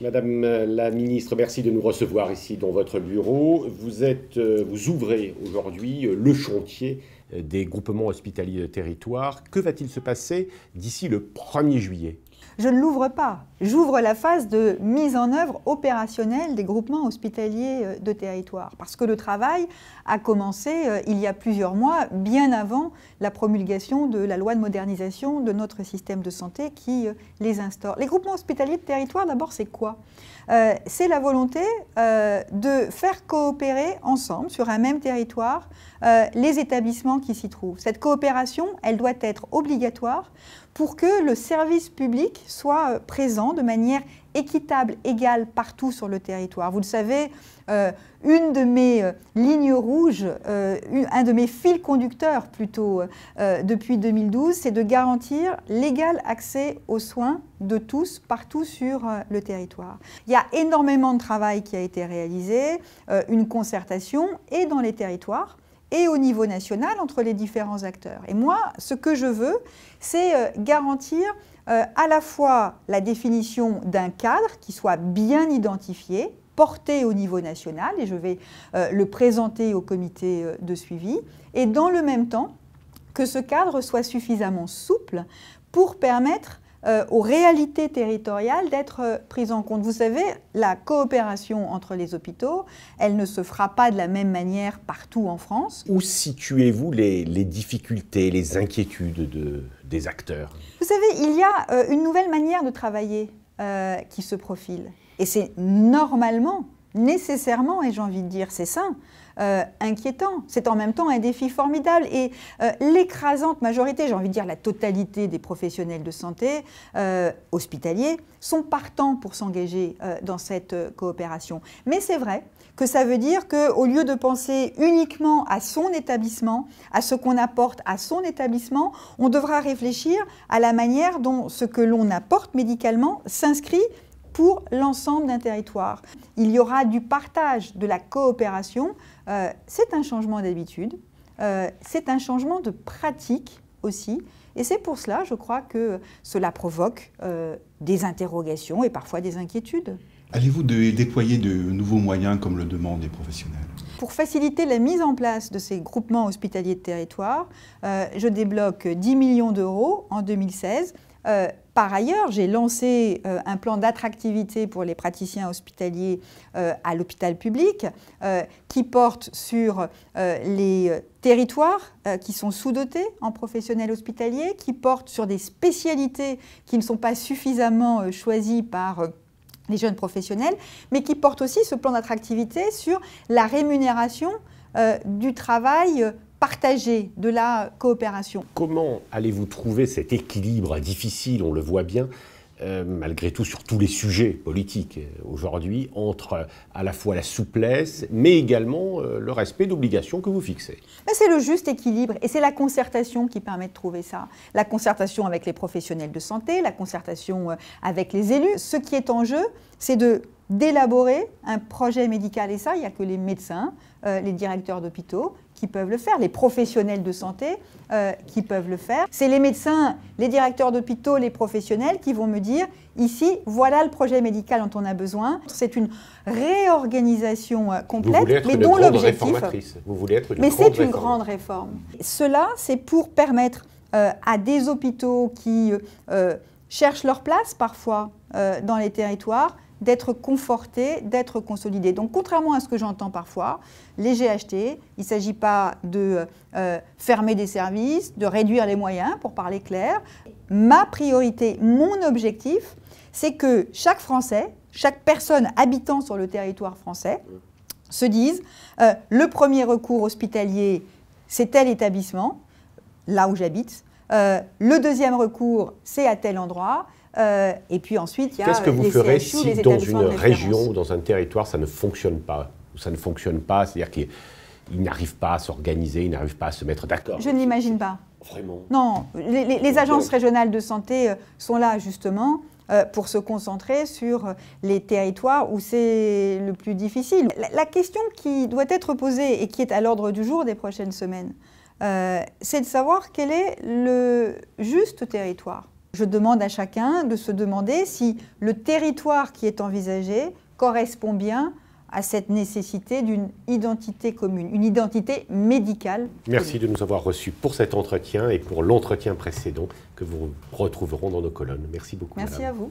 Madame la ministre, merci de nous recevoir ici dans votre bureau. Vous, euh, vous ouvrez aujourd'hui euh, le chantier euh, des groupements hospitaliers de territoire. Que va-t-il se passer d'ici le 1er juillet je ne l'ouvre pas. J'ouvre la phase de mise en œuvre opérationnelle des groupements hospitaliers euh, de territoire. Parce que le travail a commencé euh, il y a plusieurs mois, bien avant la promulgation de la loi de modernisation de notre système de santé qui euh, les instaure. Les groupements hospitaliers de territoire, d'abord, c'est quoi C'est la volonté de faire coopérer ensemble, sur un même territoire, les établissements qui s'y trouvent. Cette coopération, elle doit être obligatoire pour que le service public soit euh, présent de manière équitable, égale partout sur le territoire. Vous le savez, euh, une de mes euh, lignes rouges, un de mes fils conducteurs plutôt depuis 2012, c'est de garantir l'égal accès aux soins de tous partout sur le territoire. Il y a énormément de travail qui a été réalisé, une concertation et dans les territoires et au niveau national entre les différents acteurs. Et moi, ce que je veux, c'est garantir euh, à la fois la définition d'un cadre qui soit bien identifié, porté au niveau national, et je vais euh, le présenter au comité euh, de suivi, et dans le même temps que ce cadre soit suffisamment souple pour permettre euh, aux réalités territoriales d'être euh, prises en compte. Vous savez, la coopération entre les hôpitaux, elle ne se fera pas de la même manière partout en France. Où situez-vous les, difficultés, les inquiétudes de, des acteurs Vous savez, il y a euh, une nouvelle manière de travailler qui se profile. Et c'est normalement nécessairement, et j'ai envie de dire, c'est ça, euh, inquiétant. C'est en même temps un défi formidable. Et euh, l'écrasante majorité, j'ai envie de dire la totalité des professionnels de santé euh, hospitaliers, sont partants pour s'engager dans cette coopération. Mais c'est vrai que ça veut dire qu'au lieu de penser uniquement à son établissement, à ce qu'on apporte à son établissement, on devra réfléchir à la manière dont ce que l'on apporte médicalement s'inscrit pour l'ensemble d'un territoire. Il y aura du partage, de la coopération. Euh, c'est un changement d'habitude, euh, c'est un changement de pratique aussi. Et c'est pour cela, je crois, que cela provoque euh, des interrogations et parfois des inquiétudes. Allez-vous déployer de nouveaux moyens comme le demandent les professionnels Pour faciliter la mise en place de ces groupements hospitaliers de territoire, je débloque 10 millions d'euros en 2016 euh, par ailleurs, j'ai lancé euh, un plan d'attractivité pour les praticiens hospitaliers euh, à l'hôpital public qui porte sur les territoires qui sont sous-dotés en professionnels hospitaliers, qui porte sur des spécialités qui ne sont pas suffisamment choisies par les jeunes professionnels, mais qui porte aussi ce plan d'attractivité sur la rémunération du travail Partager de la coopération. Comment allez-vous trouver cet équilibre difficile, on le voit bien, euh, malgré tout sur tous les sujets politiques euh, aujourd'hui, entre euh, à la fois la souplesse, mais également le respect d'obligations que vous fixez ben, C'est le juste équilibre et c'est la concertation qui permet de trouver ça. La concertation avec les professionnels de santé, la concertation avec les élus. Ce qui est en jeu, c'est de d'élaborer un projet médical. Et ça, il n'y a que les médecins, les directeurs d'hôpitaux, qui peuvent le faire, les professionnels de santé euh, qui peuvent le faire. C'est les médecins, les directeurs d'hôpitaux, les professionnels qui vont me dire, ici, voilà le projet médical dont on a besoin. C'est une réorganisation euh, complète, mais dont l'objectif... Vous voulez être une Mais c'est une grande réforme. Cela, c'est pour permettre euh, à des hôpitaux qui cherchent leur place parfois dans les territoires d'être conforté, d'être consolidé. Donc contrairement à ce que j'entends parfois, les GHT, il ne s'agit pas de euh, fermer des services, de réduire les moyens, pour parler clair. Ma priorité, mon objectif, c'est que chaque Français, chaque personne habitant sur le territoire français, se dise, euh, le premier recours hospitalier, c'est tel établissement, là où j'habite, euh, le deuxième recours, c'est à tel endroit. Euh, et puis ensuite, il y a. Qu'est-ce que vous ferez si dans une région ou dans un territoire, ça ne fonctionne pas ça ne fonctionne pas, c'est-à-dire qu'ils n'arrivent pas à s'organiser, ils n'arrivent pas à se mettre d'accord. Je ne l'imagine pas. Vraiment Non, les, agences euh, régionales de santé sont là justement pour se concentrer sur les territoires où c'est le plus difficile. la, question qui doit être posée et qui est à l'ordre du jour des prochaines semaines, euh, c'est de savoir quel est le juste territoire. Je demande à chacun de se demander si le territoire qui est envisagé correspond bien à cette nécessité d'une identité commune, une identité médicale. Merci de nous avoir reçus pour cet entretien et pour l'entretien précédent que vous retrouverons dans nos colonnes. Merci beaucoup. Merci à vous.